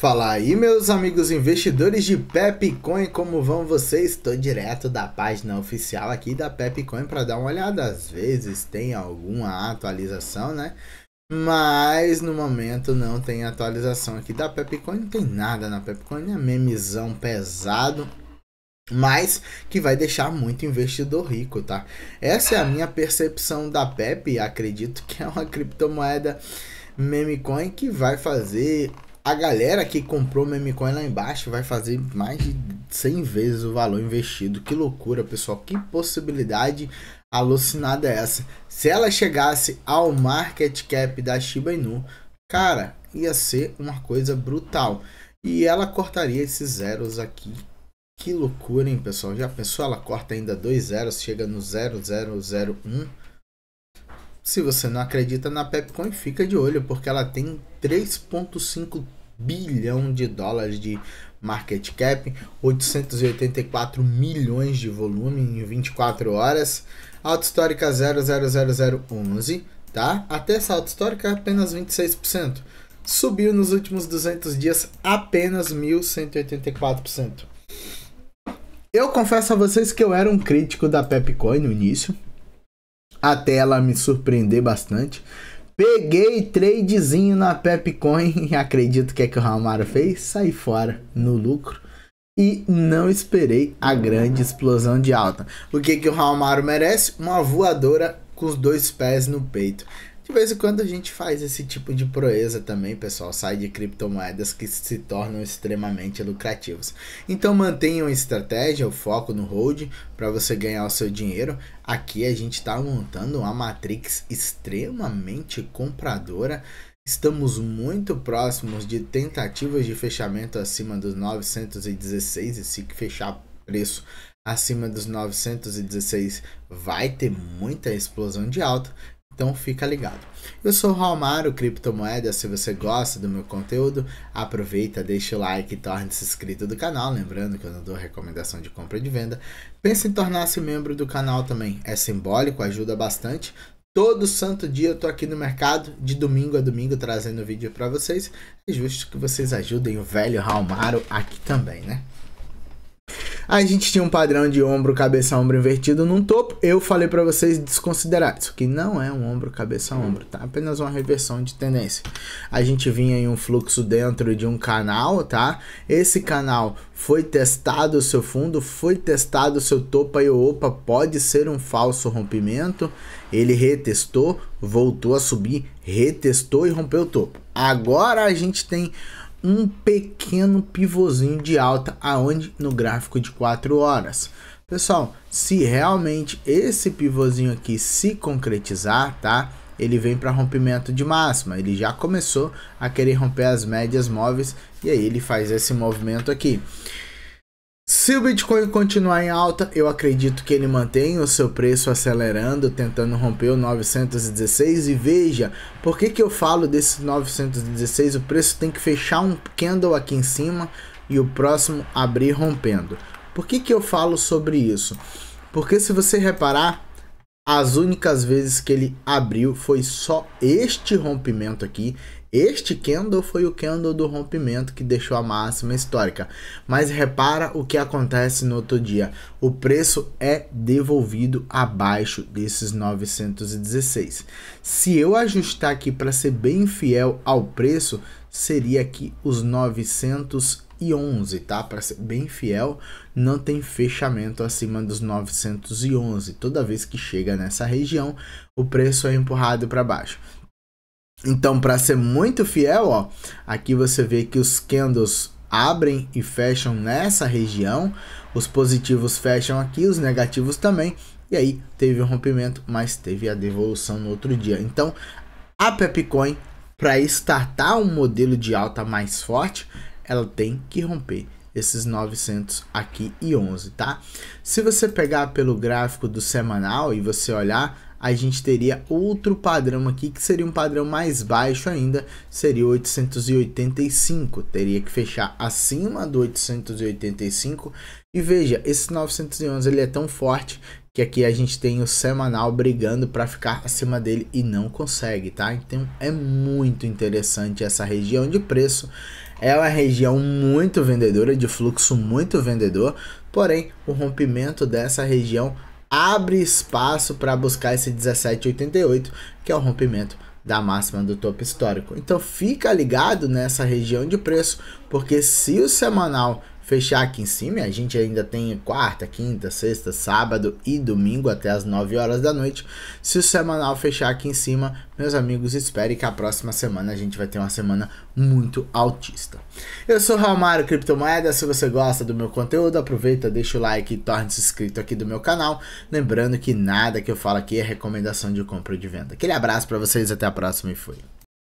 Fala aí, meus amigos investidores de Pepcoin, como vão vocês? Estou direto da página oficial aqui da Pepcoin para dar uma olhada. Às vezes tem alguma atualização, né? Mas no momento não tem atualização aqui da Pepcoin, não tem nada na Pepcoin, é memezão pesado mas que vai deixar muito investidor rico, tá? Essa é a minha percepção da PEP, acredito que é uma criptomoeda meme coin que vai fazer a galera que comprou meme coin lá embaixo vai fazer mais de 100 vezes o valor investido. Que loucura, pessoal. Que possibilidade alucinada é essa? Se ela chegasse ao market cap da Shiba Inu, cara, ia ser uma coisa brutal. E ela cortaria esses zeros aqui. Que loucura, hein, pessoal? Já pensou? Ela corta ainda dois zeros, chega no 0001. Se você não acredita na Pepcoin, fica de olho, porque ela tem 3,5 bilhão de dólares de market cap, 884 milhões de volume em 24 horas. Alta histórica 000011, tá? Até essa alta histórica é apenas 26%. Subiu nos últimos 200 dias apenas 1184%. Eu confesso a vocês que eu era um crítico da Pepcoin no início, até ela me surpreender bastante. Peguei tradezinho na Pepcoin, acredito que é que o Ramaro fez, saí fora no lucro e não esperei a grande explosão de alta. O que, que o Ramaro merece? Uma voadora com os dois pés no peito. De vez em quando a gente faz esse tipo de proeza também, pessoal. Sai de criptomoedas que se tornam extremamente lucrativas. Então mantenham a estratégia, o foco no hold para você ganhar o seu dinheiro. Aqui a gente está montando uma matrix extremamente compradora. Estamos muito próximos de tentativas de fechamento acima dos 916 e se fechar preço acima dos 916 vai ter muita explosão de alta então fica ligado. Eu sou o Maro Criptomoedas. Se você gosta do meu conteúdo, aproveita, deixa o like e torne-se inscrito do canal. Lembrando que eu não dou recomendação de compra e de venda. Pensa em tornar-se membro do canal também. É simbólico, ajuda bastante. Todo santo dia eu tô aqui no mercado, de domingo a domingo, trazendo vídeo para vocês. É justo que vocês ajudem o velho Raul Maro aqui também, né? A gente tinha um padrão de ombro, cabeça, ombro invertido no topo. Eu falei para vocês desconsiderar. Isso aqui não é um ombro, cabeça, ombro, tá? Apenas uma reversão de tendência. A gente vinha em um fluxo dentro de um canal, tá? Esse canal foi testado o seu fundo, foi testado o seu topo aí, opa, pode ser um falso rompimento. Ele retestou, voltou a subir, retestou e rompeu o topo. Agora a gente tem um pequeno pivôzinho de alta aonde no gráfico de 4 horas. Pessoal, se realmente esse pivôzinho aqui se concretizar, tá? Ele vem para rompimento de máxima, ele já começou a querer romper as médias móveis e aí ele faz esse movimento aqui. Se o Bitcoin continuar em alta, eu acredito que ele mantém o seu preço acelerando, tentando romper o 916 e veja, por que que eu falo desse 916? O preço tem que fechar um candle aqui em cima e o próximo abrir rompendo. Por que que eu falo sobre isso? Porque se você reparar, as únicas vezes que ele abriu foi só este rompimento aqui. Este candle foi o candle do rompimento que deixou a máxima histórica. Mas repara o que acontece no outro dia. O preço é devolvido abaixo desses 916. Se eu ajustar aqui para ser bem fiel ao preço, seria aqui os 916 e 11, tá? Para ser bem fiel, não tem fechamento acima dos 911. Toda vez que chega nessa região, o preço é empurrado para baixo. Então, para ser muito fiel, ó, aqui você vê que os candles abrem e fecham nessa região, os positivos fecham aqui, os negativos também. E aí teve um rompimento, mas teve a devolução no outro dia. Então, a Pepcoin para startar um modelo de alta mais forte, ela tem que romper esses 900 aqui e 11, tá? Se você pegar pelo gráfico do semanal e você olhar, a gente teria outro padrão aqui que seria um padrão mais baixo ainda, seria 885, teria que fechar acima do 885 e veja, esse 911 ele é tão forte que aqui a gente tem o semanal brigando para ficar acima dele e não consegue, tá? Então é muito interessante essa região de preço. É uma região muito vendedora, de fluxo muito vendedor, porém o rompimento dessa região abre espaço para buscar esse 17,88, que é o rompimento da máxima do topo histórico. Então fica ligado nessa região de preço, porque se o semanal fechar aqui em cima. A gente ainda tem quarta, quinta, sexta, sábado e domingo até as 9 horas da noite. Se o semanal fechar aqui em cima, meus amigos, espere que a próxima semana a gente vai ter uma semana muito autista. Eu sou o Ramário Criptomoeda. Se você gosta do meu conteúdo, aproveita, deixa o like e torne-se inscrito aqui do meu canal. Lembrando que nada que eu falo aqui é recomendação de compra ou de venda. Aquele abraço para vocês, até a próxima e fui.